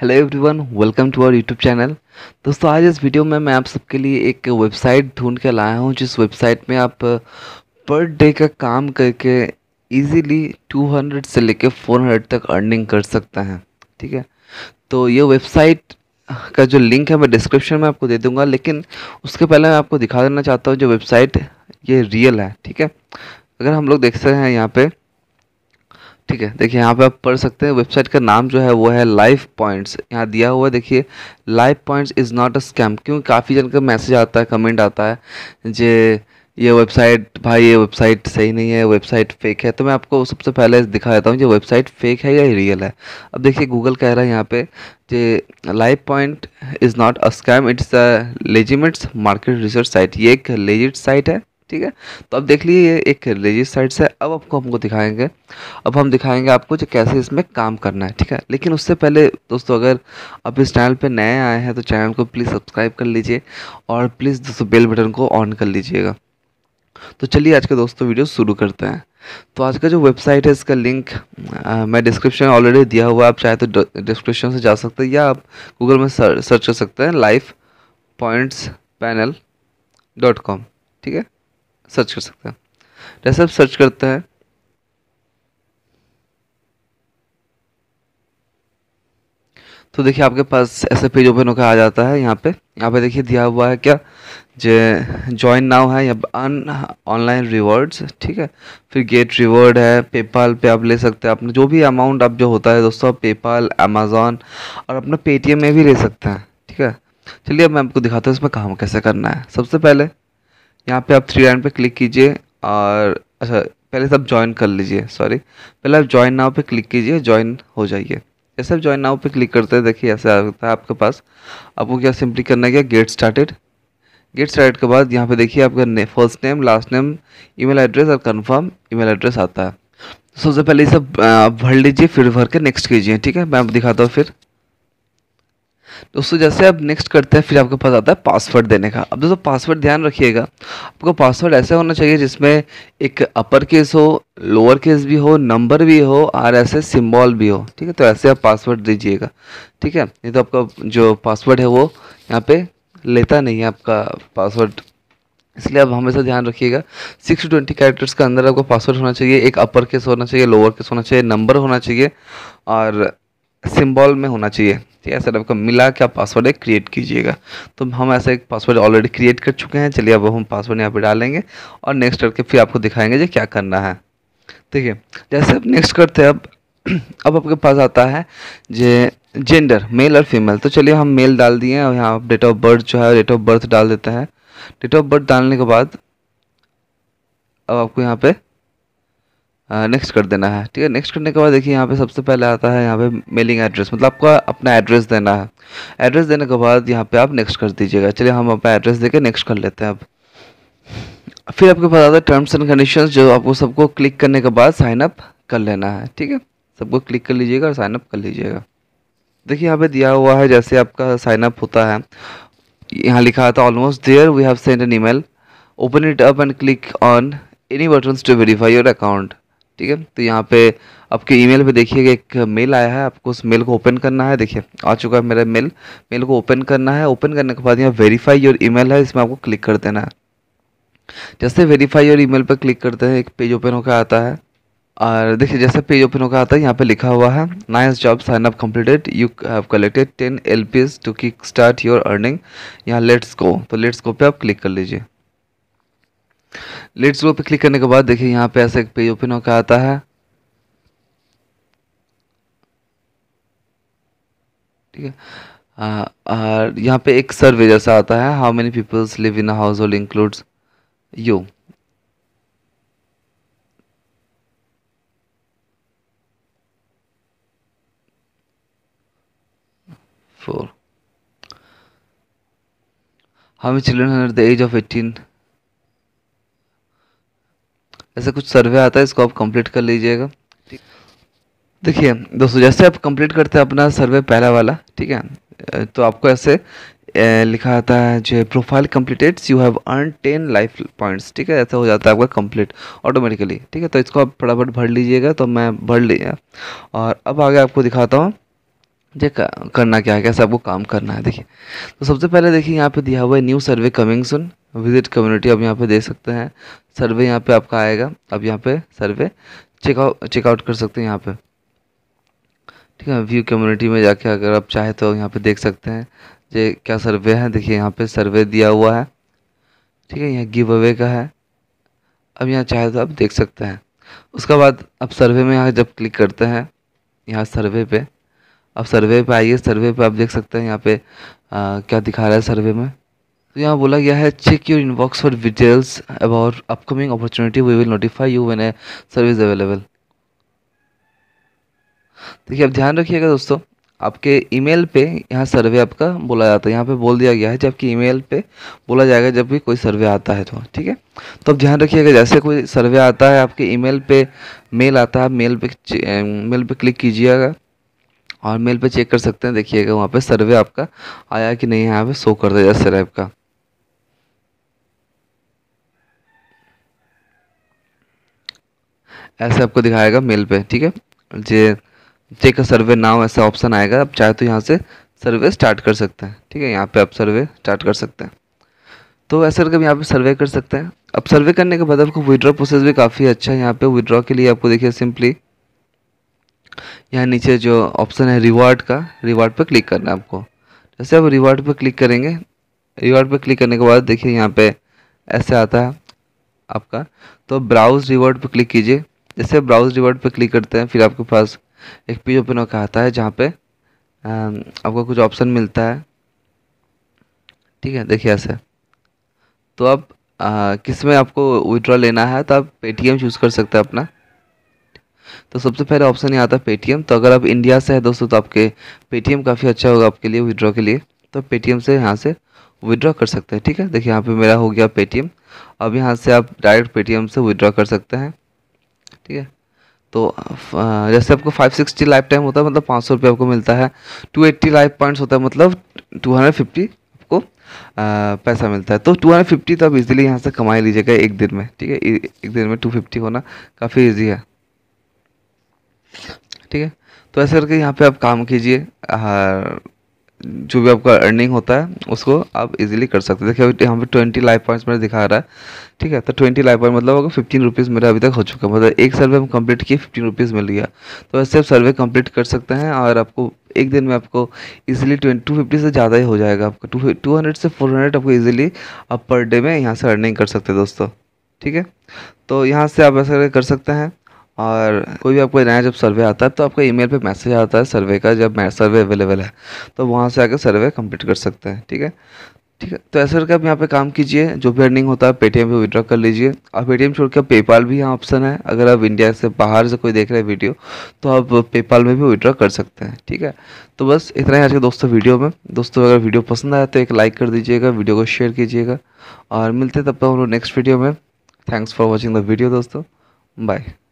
hello everyone welcome to our YouTube channel दोस्तों आज इस वीडियो में मैं आप सबके लिए एक वेबसाइट ढूंढ के लाया हूँ जिस वेबसाइट में आप पर uh, डे का काम करके इजीली 200 से लेकर 400 तक अर्निंग कर सकते हैं ठीक है तो ये वेबसाइट का जो लिंक है मैं डिस्क्रिप्शन में आपको दे दूँगा लेकिन उसके पहले मैं आपको दिखा देना चाहता हूँ जो वेबसाइट ये रियल है ठीक है अगर हम लोग देख सकते हैं यहाँ पर ठीक है देखिए यहाँ पे आप पढ़ सकते हैं वेबसाइट का नाम जो है वो है लाइफ पॉइंट्स यहाँ दिया हुआ है देखिए Life Points is not a scam क्योंकि काफ़ी जन का मैसेज आता है कमेंट आता है जे ये वेबसाइट भाई ये वेबसाइट सही नहीं है वेबसाइट फेक है तो मैं आपको सबसे पहले दिखा देता हूँ ये वेबसाइट फेक है या रियल है अब देखिए गूगल कह रहा है यहाँ पे जे live point is not a scam it's a legitimates market research site ये एक लेजिट साइट है ठीक है तो अब देख लीजिए ये एक रिलीजियस साइट्स है अब आपको हमको दिखाएंगे अब हम दिखाएंगे आपको जो कैसे इसमें काम करना है ठीक है लेकिन उससे पहले दोस्तों अगर आप इस चैनल पर नए आए हैं तो चैनल को प्लीज़ सब्सक्राइब कर लीजिए और प्लीज़ दोस्तों बेल बटन को ऑन कर लीजिएगा तो चलिए आज का दोस्तों वीडियो शुरू करते हैं तो आज का जो वेबसाइट है इसका लिंक आ, मैं डिस्क्रिप्शन ऑलरेडी दिया हुआ है आप चाहे तो डिस्क्रिप्शन से जा सकते हैं या आप गूगल में सर्च कर सकते हैं Life Points panel dot com ठीक है सर्च कर सकते हैं जैसे आप सर्च करते हैं तो देखिए आपके पास ऐसे पेज ओपन होकर आ जाता है यहाँ पे यहाँ पे देखिए दिया हुआ है क्या जे ज्वाइन नाउ है या अन ऑनलाइन रिवॉर्ड्स ठीक है फिर गेट रिवॉर्ड है पेपाल पे आप ले सकते हैं अपने जो भी अमाउंट आप जो होता है दोस्तों आप पेपाल अमेजोन और अपना पेटीएम में भी ले सकते हैं ठीक है चलिए अब मैं आपको दिखाता हूँ इसमें काम कैसे करना है सबसे पहले यहाँ पे आप थ्री लाइन पे क्लिक कीजिए और अच्छा पहले सब ज्वाइन कर लीजिए सॉरी पहले आप ज्वाइन नाव पे क्लिक कीजिए ज्वाइन हो जाइए जैसे आप ज्वाइन नाव पे क्लिक करते हैं देखिए ऐसे आता है आपके पास आपको क्या सिंपली करना है क्या गेट स्टार्टेड गेट स्टार्ट के बाद यहाँ पे देखिए आपका ने first name last name email address और कन्फर्म ईमेल एड्रेस आता है तो सबसे पहले सब भर लीजिए फिर भर के नेक्स्ट कीजिए ठीक है मैं आप दिखाता हूँ फिर दोस्तों जैसे आप नेक्स्ट करते हैं फिर आपके पास आता है पासवर्ड देने का अब दोस्तों पासवर्ड ध्यान रखिएगा आपको पासवर्ड ऐसा होना चाहिए जिसमें एक अपर केस हो लोअर केस भी हो नंबर भी हो और ऐसे सिम्बॉल भी हो ठीक है तो ऐसे आप पासवर्ड दीजिएगा ठीक है नहीं तो आपका जो पासवर्ड है वो यहाँ पर लेता नहीं है आपका पासवर्ड इसलिए आप हमेशा ध्यान रखिएगा सिक्स टू ट्वेंटी कैरेक्टर्स के अंदर आपको पासवर्ड होना चाहिए एक अपर केस होना चाहिए लोअर केस होना चाहिए नंबर होना चाहिए और सिम्बॉल में होना चाहिए ठीक है सर आपका मिला के आप पासवर्ड एक क्रिएट कीजिएगा तो हम ऐसा एक पासवर्ड ऑलरेडी क्रिएट कर चुके हैं चलिए अब हम पासवर्ड यहाँ पर डालेंगे और नेक्स्ट करके फिर आपको दिखाएंगे जो क्या करना है ठीक है जैसे आप नेक्स्ट करते हैं अब अब आपके पास आता है जे जेंडर मेल और फीमेल तो चलिए हम मेल डाल दिए और यहाँ डेट ऑफ बर्थ जो है डेट ऑफ बर्थ डाल देते हैं डेट ऑफ बर्थ डालने के बाद अब आपको यहाँ पे नेक्स्ट कर देना है ठीक है नेक्स्ट करने के बाद देखिए यहाँ पे सबसे पहले आता है यहाँ पे मेलिंग एड्रेस मतलब आपका अपना एड्रेस देना है एड्रेस देने के बाद यहाँ पे आप नेक्स्ट कर दीजिएगा चलिए हम अपना एड्रेस देके नेक्स्ट कर लेते हैं अब फिर आपके पास आता है टर्म्स एंड कंडीशंस जो आपको सबको क्लिक करने के बाद साइन अप कर लेना है ठीक है सबको क्लिक कर लीजिएगा और साइनअप कर लीजिएगा देखिए यहाँ पे दिया हुआ है जैसे आपका साइन अप होता है यहाँ लिखा है almost there we have send an email open it up and click on any buttons to verify your account ठीक है तो यहाँ पे आपके ईमेल पे देखिए एक मेल आया है आपको उस मेल को ओपन करना है देखिए आ चुका है मेरा मेल मेल को ओपन करना है ओपन करने के बाद यहाँ वेरीफाई योर ईमेल है इसमें आपको क्लिक कर देना है जैसे वेरीफाई योर ईमेल पर क्लिक करते हैं एक पेज ओपन होकर आता है और देखिए जैसे पेज ओपन होकर आता है यहाँ पे लिखा हुआ है nice job sign up completed you have collected ten L to kick start your earning यहाँ लेट्स गो तो लेट्स गो पे आप क्लिक कर लीजिए लेट्स ग्रो पे क्लिक करने के बाद देखिए यहाँ पे ऐसा एक पेज ओपन होकर आता है ठीक है और यहाँ पे एक सर्वे जैसा आता है how many peoples live in household includes you for how many children under the age of eighteen ऐसा कुछ सर्वे आता है इसको आप कंप्लीट कर लीजिएगा ठीक देखिए दोस्तों जैसे आप कंप्लीट करते हैं अपना सर्वे पहला वाला ठीक है तो आपको ऐसे लिखा आता है जो profile completed you have earn ten Life Points ठीक है ऐसा हो जाता है आपका कंप्लीट ऑटोमेटिकली ठीक है तो इसको आप फटाफट भर लीजिएगा तो मैं भर लिया और अब आगे आपको दिखाता हूँ जे करना क्या है कैसे आपको काम करना है देखिए तो सबसे पहले देखिए यहाँ पे दिया हुआ है new survey coming soon visit community अब यहाँ पे देख सकते हैं सर्वे यहाँ पे आपका आएगा अब यहाँ पे सर्वे चेकआउट चेकआउट कर सकते हैं यहाँ पे ठीक है व्यू कम्युनिटी में जाके अगर आप चाहे तो यहाँ पे देख सकते हैं ये क्या सर्वे है देखिए यहाँ पे सर्वे दिया हुआ है ठीक है यहाँ गिव अवे का है अब यहाँ चाहे तो आप देख सकते हैं उसके बाद आप सर्वे में यहाँ जब क्लिक करते हैं यहाँ सर्वे पर आप सर्वे पर आइए सर्वे पर आप देख सकते हैं यहाँ पे आ, क्या दिखा रहा है सर्वे में तो यहाँ बोला गया है check your inbox for details about upcoming opportunity we will notify you when a service available देखिए अब ध्यान रखिएगा दोस्तों आपके ईमेल पे यहाँ सर्वे आपका बोला जाता है यहाँ पे बोल दिया गया है जबकि ईमेल पे बोला जाएगा जब भी कोई सर्वे आता है तो ठीक है तो अब ध्यान रखिएगा जैसे कोई सर्वे आता है आपके ईमेल पे मेल आता है मेल पे मेल पे क्लिक कीजिएगा और मेल पे चेक कर सकते हैं देखिएगा वहाँ पे सर्वे आपका आया कि नहीं यहाँ पे शो कर दिया जैसे आपका ऐसे आपको दिखाएगा मेल पे ठीक है जे चेक सर्वे नाउ ऐसा ऑप्शन आएगा आप चाहे तो यहाँ से सर्वे स्टार्ट कर सकते हैं ठीक है यहाँ पे आप सर्वे स्टार्ट कर सकते हैं तो ऐसे करके यहाँ पे सर्वे कर सकते हैं अब सर्वे करने के बाद आपको विदड्रॉ प्रोसेस भी काफ़ी अच्छा है यहाँ पे विदड्रॉ के लिए आपको देखिए सिंपली यहाँ नीचे जो ऑप्शन है रिवार्ड का रिवार्ड पर क्लिक करना है आपको जैसे आप रिवार्ड पर क्लिक करेंगे रिवार्ड पर क्लिक करने के बाद देखिए यहाँ पे ऐसे आता है आपका तो ब्राउज़ रिवार्ड पर क्लिक कीजिए जैसे ब्राउज रिवॉर्ड पर क्लिक करते हैं फिर आपके पास एक पेज ओपन होकर आता है जहाँ पे आपको कुछ ऑप्शन मिलता है ठीक है देखिए ऐसे तो आप किस में आपको विड्रॉ लेना है तो आप पेटीएम चूज़ कर सकते हैं अपना तो सबसे पहले ऑप्शन ही आता है पेटीएम तो अगर आप इंडिया से है दोस्तों तो आपके पेटीएम काफ़ी अच्छा होगा आपके लिए विड्रॉ के लिए तो पेटीएम से यहाँ से विड्रॉ कर सकते हैं ठीक है देखिए यहाँ पे मेरा हो गया पेटीएम अब यहाँ से आप डायरेक्ट पेटीएम से विड्रॉ कर सकते हैं ठीक है तो जैसे आपको 560 लाइफ टाइम होता है मतलब पाँच सौ रुपये आपको मिलता है 280 लाइफ पॉइंट्स होता है मतलब 250 आपको पैसा मिलता है तो 250 तो आप इजीली यहाँ से कमा लीजिएगा एक दिन में ठीक है एक दिन में 250 होना काफ़ी इजी है ठीक है तो ऐसे करके यहाँ पे आप काम कीजिए जो भी आपका अर्निंग होता है उसको आप इजीली कर सकते हैं देखिए अभी यहाँ पे ट्वेंटी लाइव पॉइंट्स मेरा दिखा रहा है ठीक है तो ट्वेंटी लाइव पॉइंट मतलब फिफ्टीन रुपीज़ मेरा अभी तक हो चुका है मतलब एक सर्वे हम कंप्लीट किए फिफ्टीन रुपीज़ मिल गया तो वैसे आप सर्वे कंप्लीट कर सकते हैं और आपको एक दिन में आपको इजिली ट्वेंटी टू फिफ्टी से ज़्यादा ही हो जाएगा आपका टू से फोर हंड्रेड आपको ईजिली आप पर डे में यहाँ से अर्निंग कर सकते हैं दोस्तों ठीक है तो यहाँ से आप ऐसा कर सकते हैं और कोई भी आपको नया जब सर्वे आता है तो आपका ईमेल पे मैसेज आता है सर्वे का जब सर्वे अवेलेबल है तो वहाँ से आकर सर्वे कंप्लीट कर सकते हैं ठीक है ठीक है तो ऐसा करके आप यहाँ पे काम कीजिए जो भी अर्निंग होता है पेटीएम पे विड्रॉ कर लीजिए और पेटीएम छोड़कर पेपाल भी यहाँ ऑप्शन है अगर आप इंडिया से बाहर से कोई देख रहे हैं वीडियो तो आप पेपाल में भी विड्रॉ कर सकते हैं ठीक है तो बस इतना ही आज के दोस्तों वीडियो में दोस्तों अगर वीडियो पसंद आया तो एक लाइक कर दीजिएगा वीडियो को शेयर कीजिएगा और मिलते तब तक हम लोग नेक्स्ट वीडियो में thanks for watching the video दोस्तों बाय